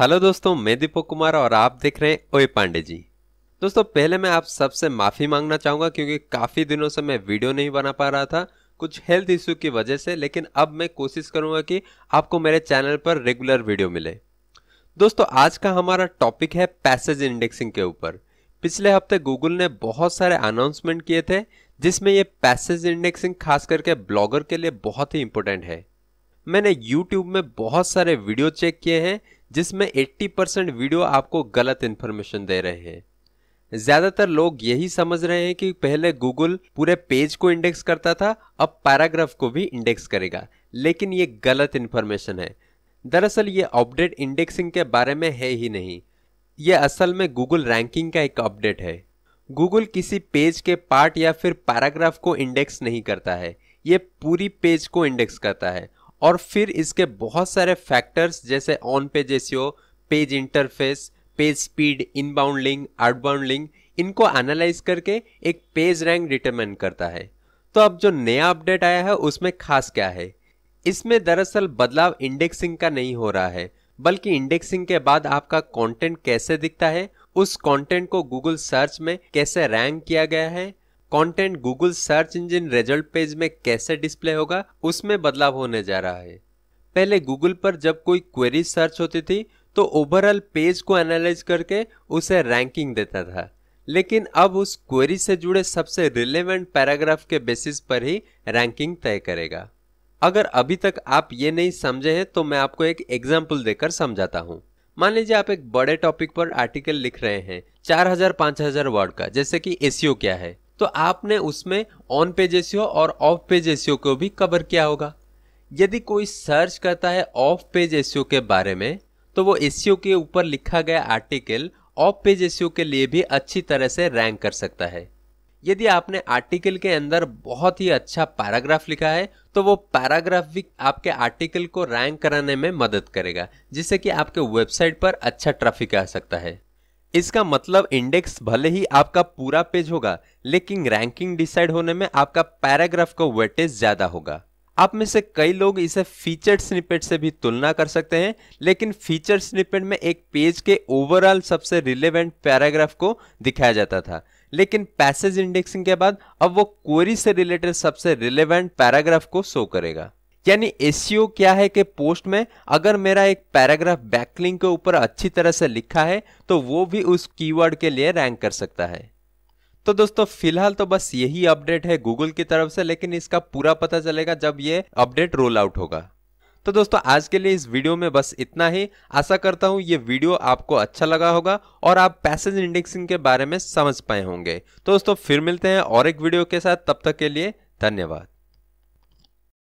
hello दोस्तों मैं दीपक कुमार और आप देख रहे हैं ओए पांडे जी दोस्तों पहले मैं आप सबसे माफ़ी मांगना चाहूंगा क्योंकि काफ़ी दिनों से मैं वीडियो नहीं बना पा रहा था कुछ हेल्थ इश्यू की वजह से लेकिन अब मैं कोशिश करूंगा कि आपको मेरे चैनल पर रेगुलर वीडियो मिले दोस्तों आज का हमारा टॉपिक है पैसेज इंडेक्सिंग के ऊपर पिछले हफ्ते गूगल ने बहुत सारे अनाउंसमेंट किए थे जिसमें ये पैसेज इंडेक्सिंग खास करके ब्लॉगर के लिए बहुत ही इंपॉर्टेंट है मैंने यूट्यूब में बहुत सारे वीडियो चेक किए हैं जिसमें 80 परसेंट वीडियो आपको गलत इन्फॉर्मेशन दे रहे हैं ज्यादातर लोग यही समझ रहे हैं कि पहले गूगल पूरे पेज को इंडेक्स करता था अब पैराग्राफ को भी इंडेक्स करेगा लेकिन ये गलत इन्फॉर्मेशन है दरअसल ये अपडेट इंडेक्सिंग के बारे में है ही नहीं ये असल में गूगल रैंकिंग का एक अपडेट है गूगल किसी पेज के पार्ट या फिर पैराग्राफ को इंडेक्स नहीं करता है ये पूरी पेज को इंडेक्स करता है और फिर इसके बहुत सारे फैक्टर्स जैसे on page SEO page interface page speed inbound link outbound link इनको एनालाइज करके एक पेज रैंक डिटरमिन करता है तो अब जो नया अपडेट आया है उसमें खास क्या है इसमें दरअसल बदलाव इंडेक्सिंग का नहीं हो रहा है बल्कि इंडेक्सिंग के बाद आपका कंटेंट कैसे दिखता है उस कंटेंट को गूगल सर्च में कैसे रैंक किया गया है content Google search engine result page में कैसे डिस्प्ले होगा उसमें बदलाव होने जा रहा है पहले गूगल पर जब कोई क्वेरी सर्च होती थी तो ओवरऑल पेज को एनालाइज करके उसे रैंकिंग देता था लेकिन अब उस क्वेरी से जुड़े सबसे रिलेवेंट पैराग्राफ के बेसिस पर ही रैंकिंग तय करेगा अगर अभी तक आप ये नहीं समझे हैं तो मैं आपको एक एग्जाम्पल देकर समझाता हूँ मान लीजिए आप एक बड़े टॉपिक पर आर्टिकल लिख रहे हैं पांच हजार वर्ड का जैसे कि एसियो क्या है तो आपने उसमें ऑन पेज एसियो और ऑफ पेज एसियो को भी कवर किया होगा यदि कोई सर्च करता है ऑफ पेज एसियो के बारे में तो वो एसियो के ऊपर लिखा गया आर्टिकल ऑफ पेज एसियो के लिए भी अच्छी तरह से रैंक कर सकता है यदि आपने आर्टिकल के अंदर बहुत ही अच्छा पैराग्राफ लिखा है तो वो पैराग्राफ भी आपके आर्टिकल को रैंक कराने में मदद करेगा जिससे कि आपके वेबसाइट पर अच्छा ट्रैफिक आ सकता है इसका मतलब इंडेक्स भले ही आपका पूरा पेज होगा लेकिन रैंकिंग डिसाइड होने में आपका पैराग्राफ का वेटेज ज्यादा होगा आप में से कई लोग इसे फीचर स्निपेट से भी तुलना कर सकते हैं लेकिन फीचर स्निपेट में एक पेज के ओवरऑल सबसे रिलेवेंट पैराग्राफ को दिखाया जाता था लेकिन पैसेज इंडेक्सिंग के बाद अब वो क्वेरी से रिलेटेड सबसे रिलेवेंट पैराग्राफ को शो करेगा यानी एस क्या है कि पोस्ट में अगर मेरा एक पैराग्राफ बैकलिंग के ऊपर अच्छी तरह से लिखा है तो वो भी उस कीवर्ड के लिए रैंक कर सकता है तो दोस्तों फिलहाल तो बस यही अपडेट है गूगल की तरफ से लेकिन इसका पूरा पता चलेगा जब ये अपडेट रोल आउट होगा तो दोस्तों आज के लिए इस वीडियो में बस इतना ही आशा करता हूँ ये वीडियो आपको अच्छा लगा होगा और आप पैसेज इंडेक्सिंग के बारे में समझ पाए होंगे तो दोस्तों फिर मिलते हैं और एक वीडियो के साथ तब तक के लिए धन्यवाद